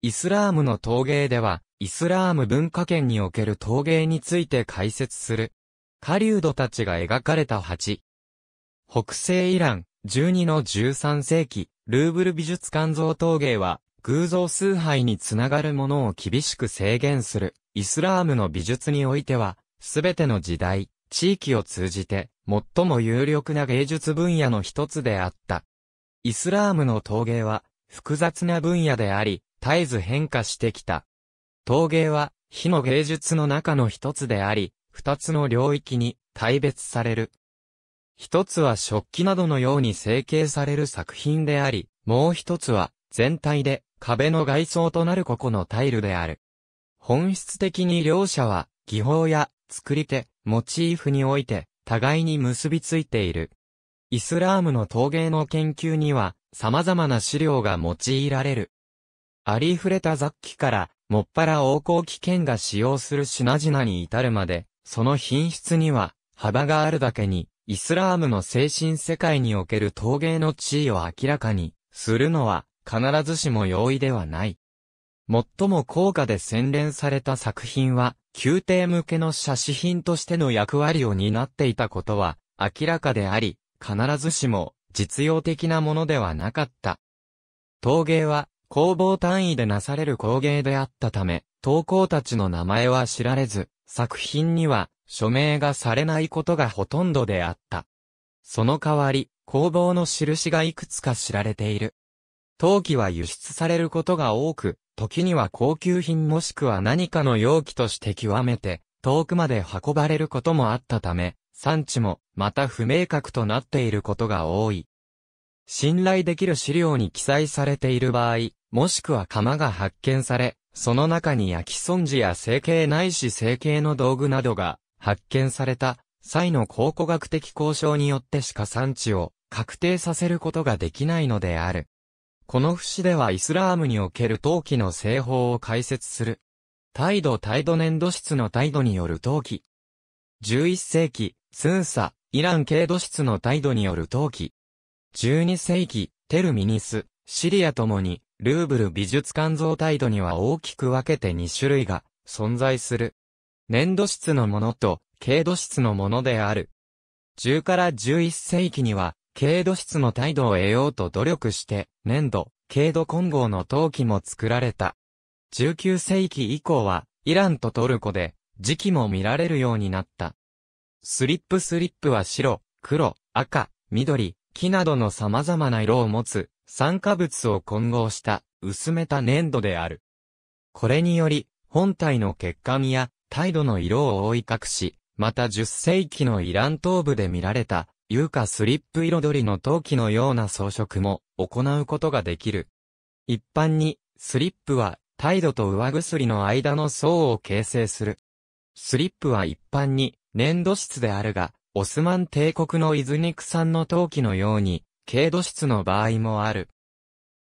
イスラームの陶芸では、イスラーム文化圏における陶芸について解説する。カリードたちが描かれた8。北西イラン、12の13世紀、ルーブル美術館像陶芸は、偶像崇拝につながるものを厳しく制限する、イスラームの美術においては、すべての時代、地域を通じて、最も有力な芸術分野の一つであった。イスラームの陶芸は、複雑な分野であり、絶えず変化してきた。陶芸は、火の芸術の中の一つであり、二つの領域に大別される。一つは食器などのように成形される作品であり、もう一つは全体で壁の外装となるここのタイルである。本質的に両者は技法や作り手、モチーフにおいて互いに結びついている。イスラームの陶芸の研究には様々な資料が用いられる。ありふれた雑器から、もっぱら王侯貴険が使用する品々に至るまで、その品質には、幅があるだけに、イスラームの精神世界における陶芸の地位を明らかにするのは必ずしも容易ではない。最も高価で洗練された作品は、宮廷向けの写真品としての役割を担っていたことは明らかであり、必ずしも実用的なものではなかった。陶芸は工房単位でなされる工芸であったため、投稿たちの名前は知られず、作品には署名がされないことがほとんどであった。その代わり、工房の印がいくつか知られている。陶器は輸出されることが多く、時には高級品もしくは何かの容器として極めて、遠くまで運ばれることもあったため、産地も、また不明確となっていることが多い。信頼できる資料に記載されている場合、もしくは釜が発見され、その中に焼き損じや成形ないし成形の道具などが発見された際の考古学的交渉によってしか産地を確定させることができないのである。この節ではイスラームにおける陶器の製法を解説する。態度態度粘土質の態度による陶器。11世紀、スンサ、イラン系土質の態度による陶器。12世紀、テルミニス、シリアともに、ルーブル美術館像態度には大きく分けて2種類が存在する。粘土質のものと軽土質のものである。10から11世紀には、軽土質の態度を得ようと努力して、粘土、軽土混合の陶器も作られた。19世紀以降は、イランとトルコで、時期も見られるようになった。スリップスリップは白、黒、赤、緑、木などの様々な色を持つ、酸化物を混合した薄めた粘土である。これにより、本体の血管や態度の色を覆い隠し、また10世紀のイラン東部で見られた、有化スリップ彩りの陶器のような装飾も行うことができる。一般に、スリップは、態度と上薬の間の層を形成する。スリップは一般に、粘土質であるが、オスマン帝国のイズニク産の陶器のように、軽度質の場合もある。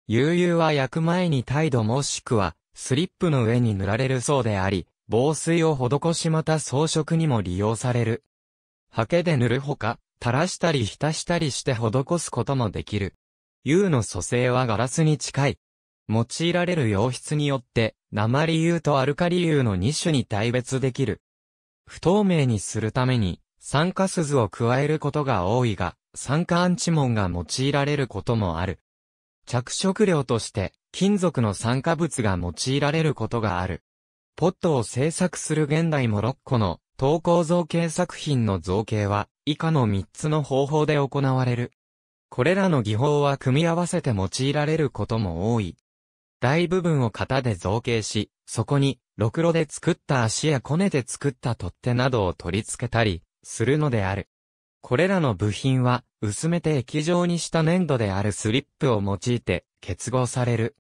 悠々は焼く前に態度もしくは、スリップの上に塗られるそうであり、防水を施しまた装飾にも利用される。刷毛で塗るほか、垂らしたり浸したりして施すこともできる。U の組成はガラスに近い。用いられる溶質によって、鉛 U とアルカリ釉の2種に対別できる。不透明にするために、酸化鈴を加えることが多いが、酸化アンチモンが用いられることもある。着色料として金属の酸化物が用いられることがある。ポットを製作する現代モロッコの投稿造形作品の造形は以下の3つの方法で行われる。これらの技法は組み合わせて用いられることも多い。大部分を型で造形し、そこに、ろくろで作った足やコネで作った取っ手などを取り付けたり、するのである。これらの部品は、薄めて液状にした粘土であるスリップを用いて結合される。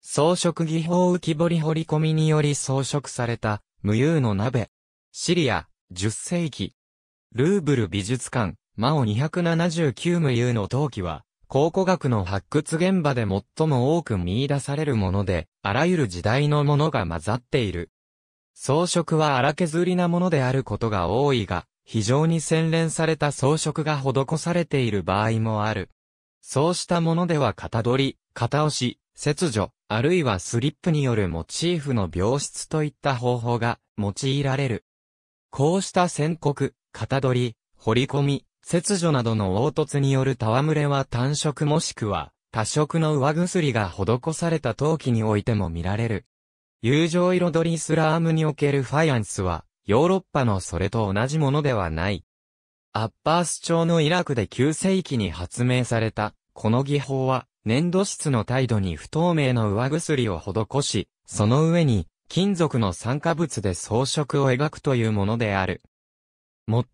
装飾技法浮き彫り彫り込みにより装飾された無釉の鍋。シリア、10世紀。ルーブル美術館、マオ279無釉の陶器は、考古学の発掘現場で最も多く見出されるもので、あらゆる時代のものが混ざっている。装飾は荒削りなものであることが多いが、非常に洗練された装飾が施されている場合もある。そうしたものでは型取り、型押し、切除、あるいはスリップによるモチーフの描出といった方法が用いられる。こうした宣告、型取り、彫り込み、切除などの凹凸による戯れは単色もしくは多色の上薬が施された陶器においても見られる。友情彩りスラームにおけるファイアンスはヨーロッパのそれと同じものではない。アッパース朝のイラクで9世紀に発明された、この技法は、粘土質の態度に不透明の上薬を施し、その上に、金属の酸化物で装飾を描くというものである。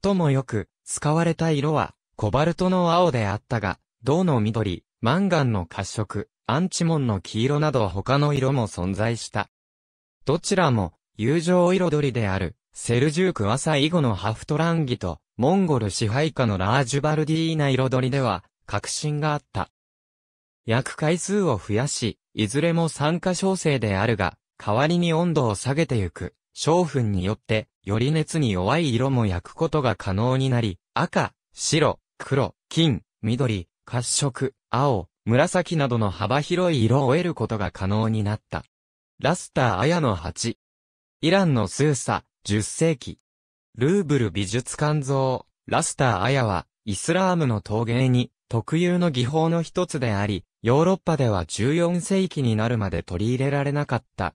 最もよく、使われた色は、コバルトの青であったが、銅の緑、マンガンの褐色、アンチモンの黄色など他の色も存在した。どちらも、友情彩りである、セルジューク朝以後のハフトランギと、モンゴル支配下のラージュバルディーナ彩りでは、確信があった。焼く回数を増やし、いずれも参加調整であるが、代わりに温度を下げてゆく、商粉によって、より熱に弱い色も焼くことが可能になり、赤、白、黒、金、緑、褐色、青、紫などの幅広い色を得ることが可能になった。ラスター綾の8。イランのスーサ、10世紀。ルーブル美術館像、ラスター・アヤは、イスラームの陶芸に、特有の技法の一つであり、ヨーロッパでは14世紀になるまで取り入れられなかった。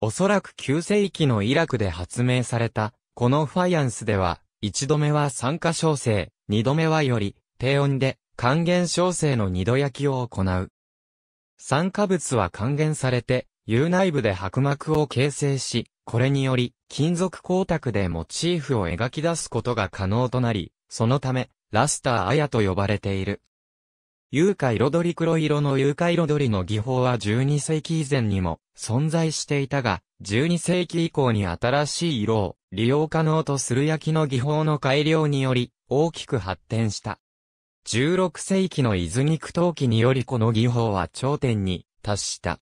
おそらく9世紀のイラクで発明された、このファイアンスでは、一度目は酸化焼成、二度目はより、低温で、還元焼成の二度焼きを行う。酸化物は還元されて、有内部で薄膜を形成し、これにより、金属光沢でモチーフを描き出すことが可能となり、そのため、ラスターアヤと呼ばれている。イロ彩り黒色のイロ彩りの技法は12世紀以前にも存在していたが、12世紀以降に新しい色を利用可能とする焼きの技法の改良により大きく発展した。16世紀の伊豆肉陶器によりこの技法は頂点に達した。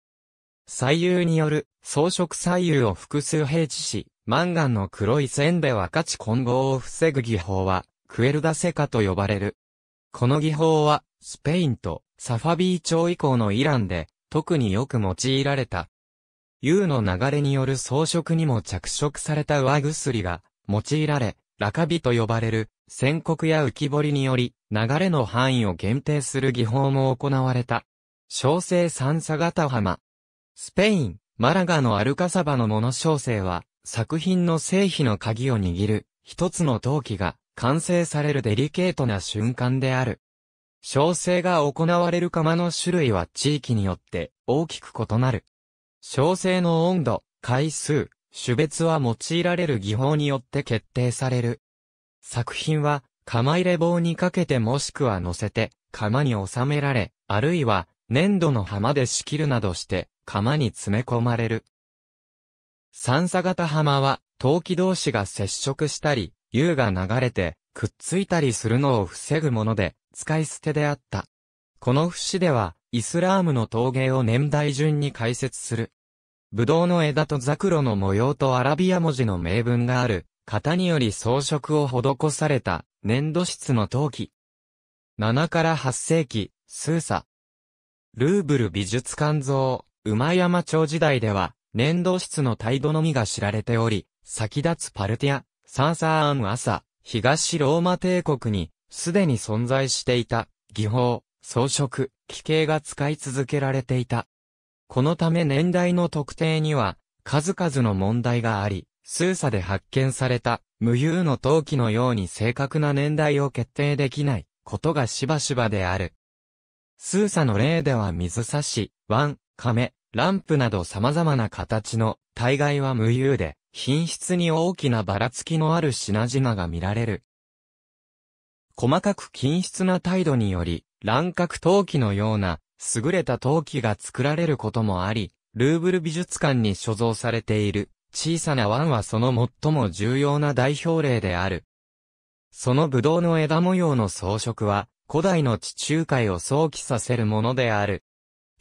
左右による装飾左右を複数配置し、マンガンの黒い線で分かち混合を防ぐ技法は、クエルダセカと呼ばれる。この技法は、スペインとサファビー朝以降のイランで、特によく用いられた。U の流れによる装飾にも着色された上薬が用いられ、ラカビと呼ばれる、宣告や浮き彫りにより、流れの範囲を限定する技法も行われた。小生三叉型浜、スペイン、マラガのアルカサバのの。小生は、作品の成否の鍵を握る、一つの陶器が、完成されるデリケートな瞬間である。小生が行われる釜の種類は地域によって大きく異なる。小生の温度、回数、種別は用いられる技法によって決定される。作品は、釜入れ棒にかけてもしくは乗せて、釜に収められ、あるいは、粘土の浜で仕切るなどして、釜に詰め込まれる。三叉型浜は、陶器同士が接触したり、湯が流れて、くっついたりするのを防ぐもので、使い捨てであった。この節では、イスラームの陶芸を年代順に解説する。ブドウの枝とザクロの模様とアラビア文字の名文がある、型により装飾を施された、粘土質の陶器。7から8世紀、スーサ。ルーブル美術館像。馬山町時代では、粘土質の態度のみが知られており、先立つパルティア、サンサーアン朝、東ローマ帝国に、すでに存在していた、技法、装飾、機形が使い続けられていた。このため年代の特定には、数々の問題があり、数差で発見された、無誘の陶器のように正確な年代を決定できないことがしばしばである。数差の例では水差し、ワン、亀、ランプなど様々な形の、大概は無憂で、品質に大きなばらつきのある品々が見られる。細かく均質な態度により、乱獲陶器のような、優れた陶器が作られることもあり、ルーブル美術館に所蔵されている、小さな湾はその最も重要な代表例である。そのブドウの枝模様の装飾は、古代の地中海を想起させるものである。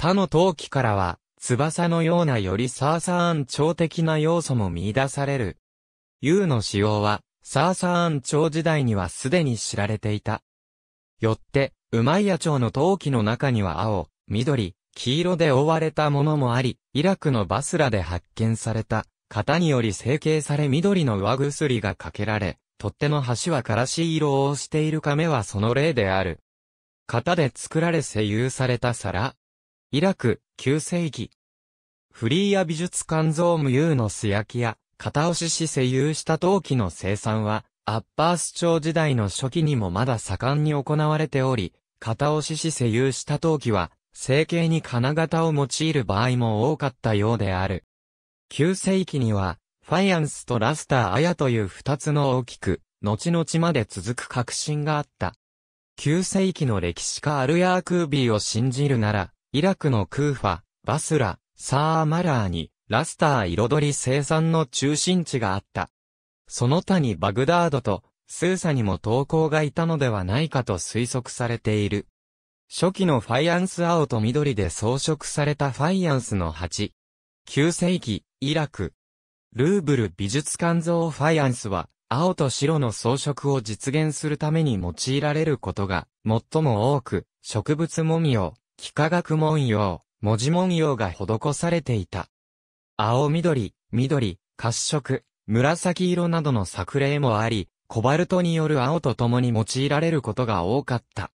他の陶器からは、翼のようなよりサーサーン調的な要素も見出される。U の使用は、サーサーン調時代にはすでに知られていた。よって、ウマイヤ朝の陶器の中には青、緑、黄色で覆われたものもあり、イラクのバスラで発見された、型により成形され緑の上薬がかけられ、取っ手の端はからし色をしている亀はその例である。型で作られ製有された皿、イラク、旧世紀。フリーア美術館ゾームーの素焼きや、片押しし世有した陶器の生産は、アッパース朝時代の初期にもまだ盛んに行われており、片押しし世有した陶器は、成形に金型を用いる場合も多かったようである。旧世紀には、ファイアンスとラスターアヤという二つの大きく、後々まで続く革新があった。旧世紀の歴史家アルヤークービーを信じるなら、イラクのクーファ、バスラ、サーマラーに、ラスター彩り生産の中心地があった。その他にバグダードと、スーサにも投稿がいたのではないかと推測されている。初期のファイアンス青と緑で装飾されたファイアンスの鉢。9世紀、イラク。ルーブル美術館像ファイアンスは、青と白の装飾を実現するために用いられることが、最も多く、植物もみを、幾何学文様、文字文様が施されていた。青緑、緑、褐色、紫色などの作例もあり、コバルトによる青と共に用いられることが多かった。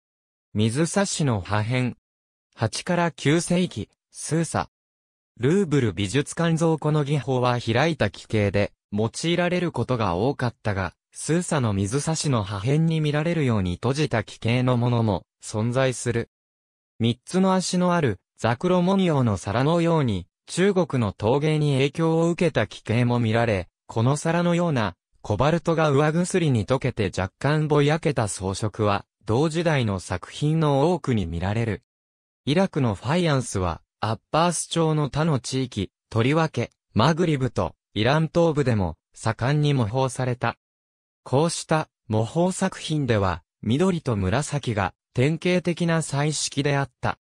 水差しの破片。8から9世紀、スーサ。ルーブル美術館像この技法は開いた規形で、用いられることが多かったが、スーサの水差しの破片に見られるように閉じた規形のものも存在する。三つの足のあるザクロモニオの皿のように、中国の陶芸に影響を受けた奇形も見られ、この皿のような、コバルトが上薬に溶けて若干ぼやけた装飾は、同時代の作品の多くに見られる。イラクのファイアンスは、アッバース朝の他の地域、とりわけ、マグリブとイラン東部でも、盛んに模倣された。こうした模倣作品では、緑と紫が典型的な彩色であった。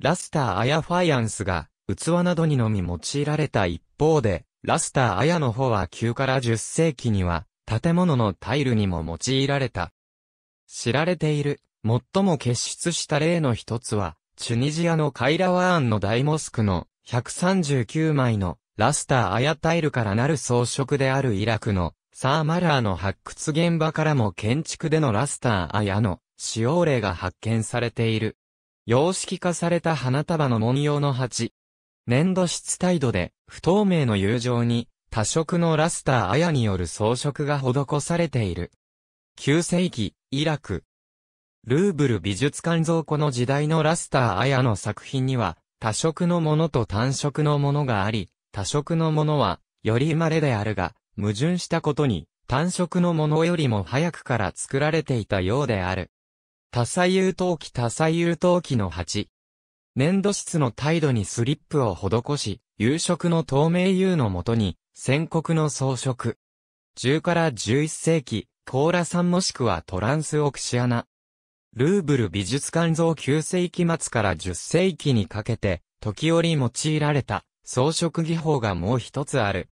ラスターアヤ・ファイアンスが器などにのみ用いられた一方で、ラスターアヤの方は9から10世紀には建物のタイルにも用いられた。知られている最も傑出した例の一つは、チュニジアのカイラワーンの大モスクの139枚のラスターアヤタイルからなる装飾であるイラクのサーマラーの発掘現場からも建築でのラスターアヤの使用例が発見されている。様式化された花束の文様の鉢。粘土質態度で、不透明の友情に、多色のラスター綾による装飾が施されている。9世紀、イラク。ルーブル美術館造庫の時代のラスター綾の作品には、多色のものと単色のものがあり、多色のものは、より稀であるが、矛盾したことに、単色のものよりも早くから作られていたようである。多彩優等期多彩優等期の8。粘土質の態度にスリップを施し、夕食の透明優のもとに、宣告の装飾。10から11世紀、コーラさんもしくはトランスオクシアナ。ルーブル美術館像9世紀末から10世紀にかけて、時折用いられた装飾技法がもう一つある。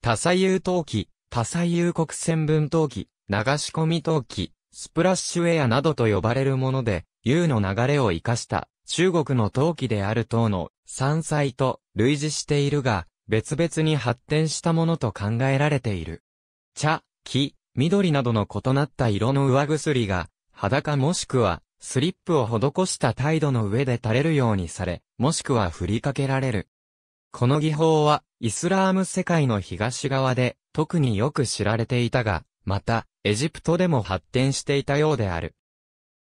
多彩優陶器、多彩優国線分陶器、流し込み陶器、スプラッシュエアなどと呼ばれるもので、U の流れを活かした中国の陶器である等の山菜と類似しているが、別々に発展したものと考えられている。茶、木、緑などの異なった色の上薬が、裸もしくはスリップを施した態度の上で垂れるようにされ、もしくは振りかけられる。この技法は、イスラーム世界の東側で、特によく知られていたが、また、エジプトでも発展していたようである。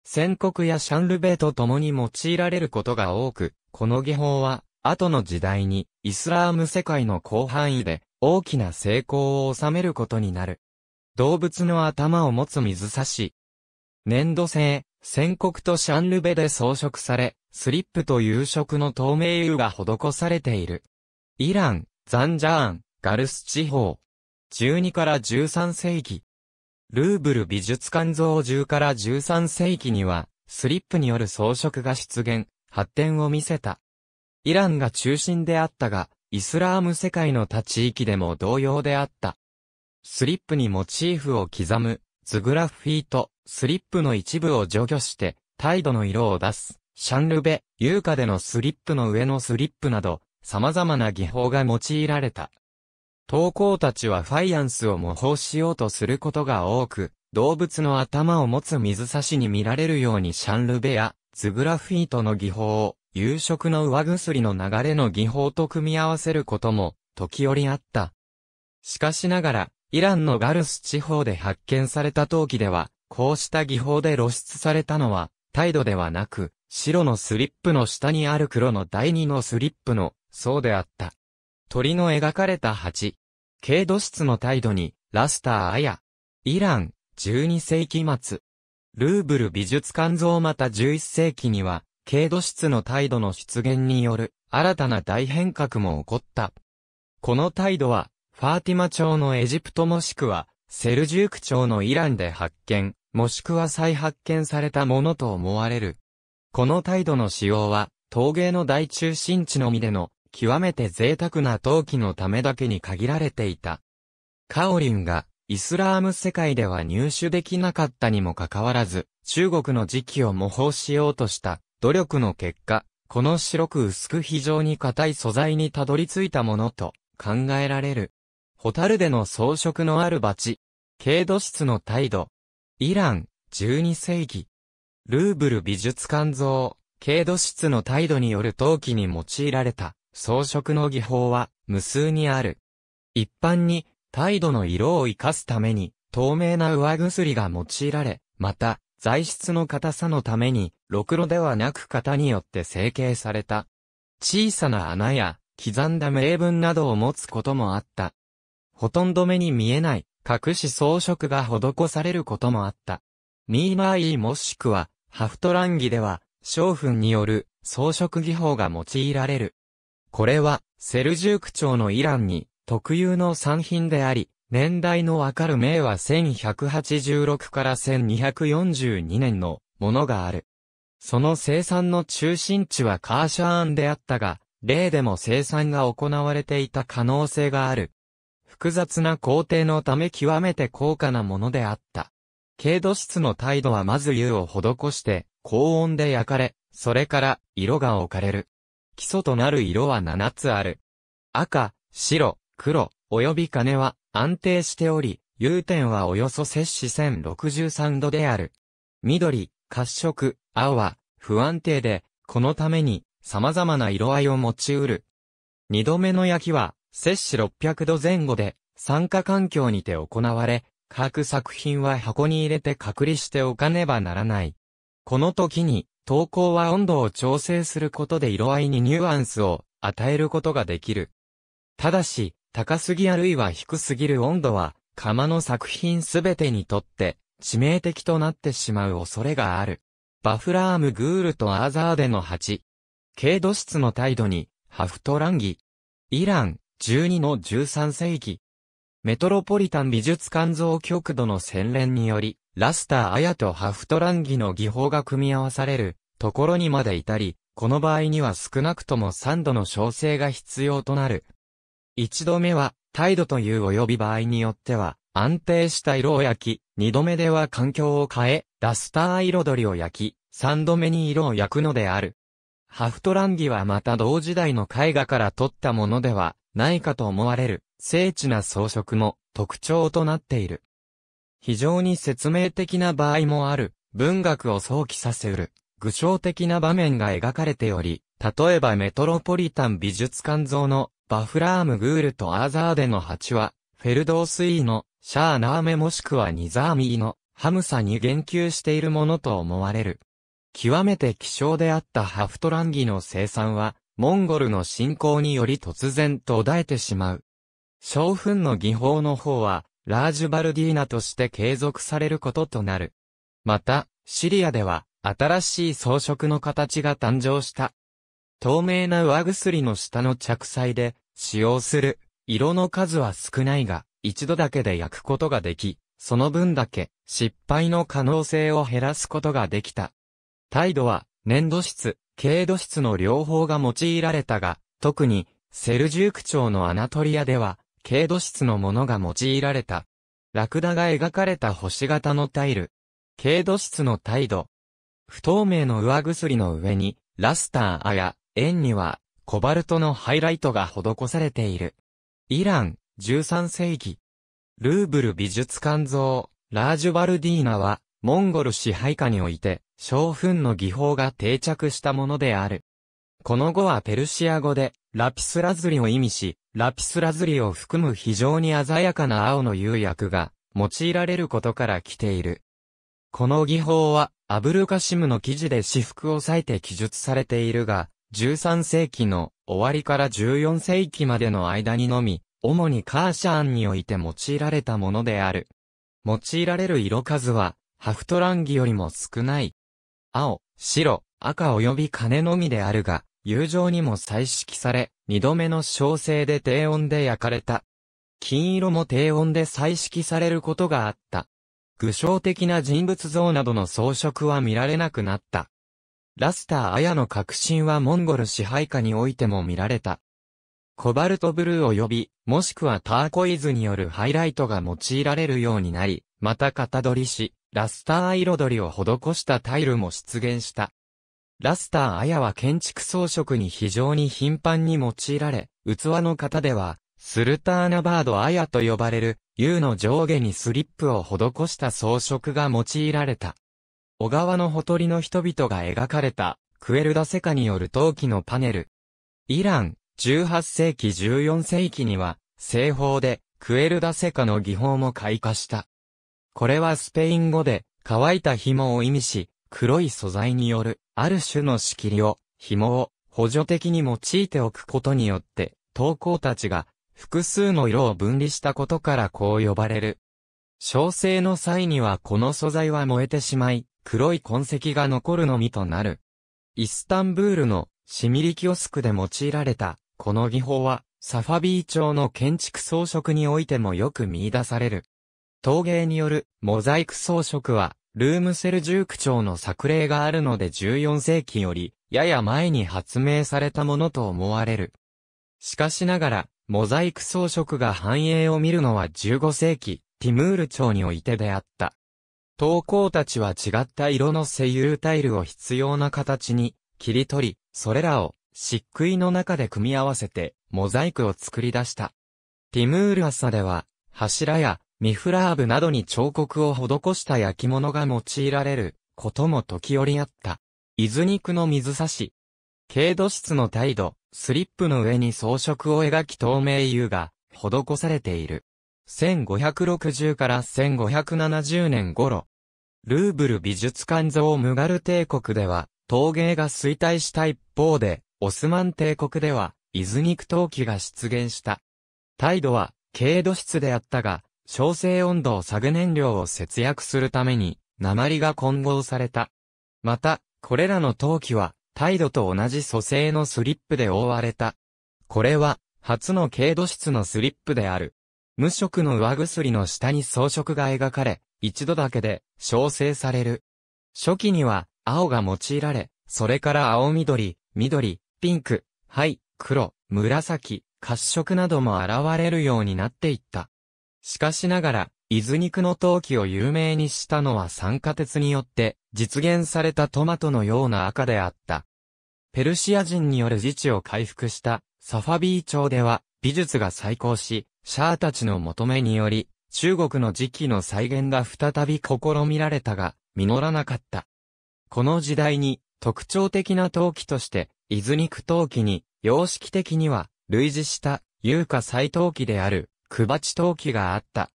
宣告やシャンルベと共に用いられることが多く、この技法は、後の時代に、イスラーム世界の広範囲で、大きな成功を収めることになる。動物の頭を持つ水差し。粘土製、宣告とシャンルベで装飾され、スリップと夕食の透明油が施されている。イラン、ザンジャーン、ガルス地方、12から13世紀。ルーブル美術館像10から13世紀には、スリップによる装飾が出現、発展を見せた。イランが中心であったが、イスラーム世界の他地域でも同様であった。スリップにモチーフを刻む、ズグラフィーと、スリップの一部を除去して、態度の色を出す、シャンルベ、ユーカでのスリップの上のスリップなど、様々な技法が用いられた。投稿たちはファイアンスを模倣しようとすることが多く、動物の頭を持つ水差しに見られるようにシャンルベや、ズグラフィートの技法を、夕食の上薬の流れの技法と組み合わせることも、時折あった。しかしながら、イランのガルス地方で発見された陶器では、こうした技法で露出されたのは、態度ではなく、白のスリップの下にある黒の第二のスリップの、そうであった。鳥の描かれた鉢。軽度質の態度に、ラスター・アヤ。イラン、12世紀末。ルーブル美術館像また11世紀には、軽度質の態度の出現による、新たな大変革も起こった。この態度は、ファーティマ朝のエジプトもしくは、セルジューク朝のイランで発見、もしくは再発見されたものと思われる。この態度の使用は、陶芸の大中心地のみでの極めて贅沢な陶器のためだけに限られていた。カオリンが、イスラーム世界では入手できなかったにもかかわらず、中国の時期を模倣しようとした、努力の結果、この白く薄く非常に硬い素材にたどり着いたものと考えられる。ホタルでの装飾のあるバチ、軽度質の態度、イラン、12世紀、ルーブル美術館像、軽度質の態度による陶器に用いられた。装飾の技法は無数にある。一般に、態度の色を活かすために、透明な上薬が用いられ、また、材質の硬さのために、ろくろではなく型によって成形された。小さな穴や、刻んだ名文などを持つこともあった。ほとんど目に見えない、隠し装飾が施されることもあった。ミーマーイーもしくは、ハフトランギでは、商品による装飾技法が用いられる。これは、セルジューク朝のイランに、特有の産品であり、年代のわかる名は1186から1242年のものがある。その生産の中心地はカーシャーンであったが、例でも生産が行われていた可能性がある。複雑な工程のため極めて高価なものであった。軽度質の態度はまず湯を施して、高温で焼かれ、それから色が置かれる。基礎となる色は7つある。赤、白、黒、及び金は安定しており、融点はおよそ摂氏1063度である。緑、褐色、青は不安定で、このために様々な色合いを持ち得る。二度目の焼きは摂氏600度前後で、酸化環境にて行われ、各作品は箱に入れて隔離しておかねばならない。この時に投稿は温度を調整することで色合いにニュアンスを与えることができる。ただし、高すぎあるいは低すぎる温度は、釜の作品すべてにとって致命的となってしまう恐れがある。バフラーム・グールとアーザーデの8。軽度質の態度に、ハフトランギ。イラン、12の13世紀。メトロポリタン美術肝臓極度の洗練により、ラスターアヤとハフトランギの技法が組み合わされるところにまで至り、この場合には少なくとも3度の調整が必要となる。1度目は、態度という及び場合によっては、安定した色を焼き、2度目では環境を変え、ラスター彩りを焼き、3度目に色を焼くのである。ハフトランギはまた同時代の絵画から撮ったものではないかと思われる、精緻な装飾も特徴となっている。非常に説明的な場合もある、文学を想起させる、具象的な場面が描かれており、例えばメトロポリタン美術館像のバフラーム・グールとアーザーデの蜂は、フェルドースイーのシャーナーメもしくはニザーミーのハムサに言及しているものと思われる。極めて希少であったハフトランギの生産は、モンゴルの侵攻により突然途絶えてしまう。小粉の技法の方は、ラージュバルディーナとして継続されることとなる。また、シリアでは、新しい装飾の形が誕生した。透明な上薬の下の着彩で、使用する、色の数は少ないが、一度だけで焼くことができ、その分だけ、失敗の可能性を減らすことができた。態度は、粘土質、軽度質の両方が用いられたが、特に、セルジューク朝のアナトリアでは、軽度質のものが用いられた。ラクダが描かれた星型のタイル。軽度質の態度。不透明の上薬の上に、ラスターや円には、コバルトのハイライトが施されている。イラン、13世紀。ルーブル美術館像、ラージュバルディーナは、モンゴル支配下において、小粉の技法が定着したものである。この語はペルシア語で、ラピスラズリを意味し、ラピスラズリを含む非常に鮮やかな青の釉薬が用いられることから来ている。この技法は、アブルカシムの記事で私服を割いて記述されているが、13世紀の終わりから14世紀までの間にのみ、主にカーシャーンにおいて用いられたものである。用いられる色数は、ハフトランギよりも少ない。青、白、赤及び金のみであるが、友情にも彩色され、二度目の焼成で低温で焼かれた。金色も低温で彩色されることがあった。具象的な人物像などの装飾は見られなくなった。ラスター・アヤの革新はモンゴル支配下においても見られた。コバルトブルー及び、もしくはターコイズによるハイライトが用いられるようになり、また型取りし、ラスター彩りを施したタイルも出現した。ラスターアヤは建築装飾に非常に頻繁に用いられ、器の型では、スルターナバードアヤと呼ばれる、U の上下にスリップを施した装飾が用いられた。小川のほとりの人々が描かれた、クエルダセカによる陶器のパネル。イラン、18世紀14世紀には、製法で、クエルダセカの技法も開花した。これはスペイン語で、乾いた紐を意味し、黒い素材によるある種の仕切りを、紐を補助的に用いておくことによって、投稿たちが複数の色を分離したことからこう呼ばれる。焼成の際にはこの素材は燃えてしまい、黒い痕跡が残るのみとなる。イスタンブールのシミリキオスクで用いられた、この技法は、サファビー町の建築装飾においてもよく見出される。陶芸によるモザイク装飾は、ルームセルジューク朝の作例があるので14世紀より、やや前に発明されたものと思われる。しかしながら、モザイク装飾が繁栄を見るのは15世紀、ティムール朝においてであった。投稿たちは違った色の声優タイルを必要な形に切り取り、それらを漆喰の中で組み合わせてモザイクを作り出した。ティムール朝では柱やミフラーブなどに彫刻を施した焼き物が用いられることも時折あった。伊豆肉の水差し。軽度質の態度、スリップの上に装飾を描き透明油が施されている。1560から1570年頃、ルーブル美術館像ムガル帝国では、陶芸が衰退した一方で、オスマン帝国では、イズニク陶器が出現した。態度は、軽度質であったが、焼成温度を下げ燃料を節約するために、鉛が混合された。また、これらの陶器は、態度と同じ素性のスリップで覆われた。これは、初の軽度質のスリップである。無色の上薬の下に装飾が描かれ、一度だけで、焼成される。初期には、青が用いられ、それから青緑、緑、ピンク、灰、黒、紫、褐色なども現れるようになっていった。しかしながら、伊豆肉の陶器を有名にしたのは酸化鉄によって実現されたトマトのような赤であった。ペルシア人による自治を回復したサファビー町では美術が再興し、シャアたちの求めにより、中国の時期の再現が再び試みられたが、実らなかった。この時代に特徴的な陶器として、伊豆肉陶器に、様式的には類似した、有価再陶器であるクバチ陶器があった。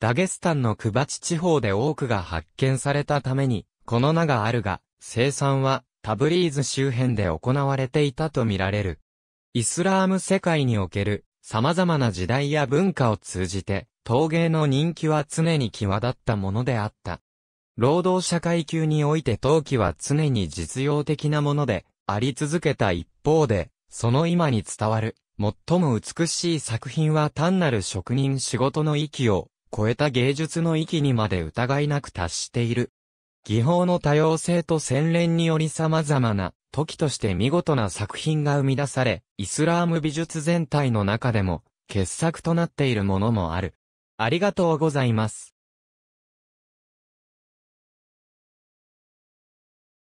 ダゲスタンのクバチ地方で多くが発見されたために、この名があるが、生産はタブリーズ周辺で行われていたとみられる。イスラーム世界における様々な時代や文化を通じて、陶芸の人気は常に際立ったものであった。労働者階級において陶器は常に実用的なもので、あり続けた一方で、その今に伝わる最も美しい作品は単なる職人仕事の域を超えた芸術の域にまで疑いなく達している。技法の多様性と洗練により様々な時として見事な作品が生み出され、イスラーム美術全体の中でも傑作となっているものもある。ありがとうございます。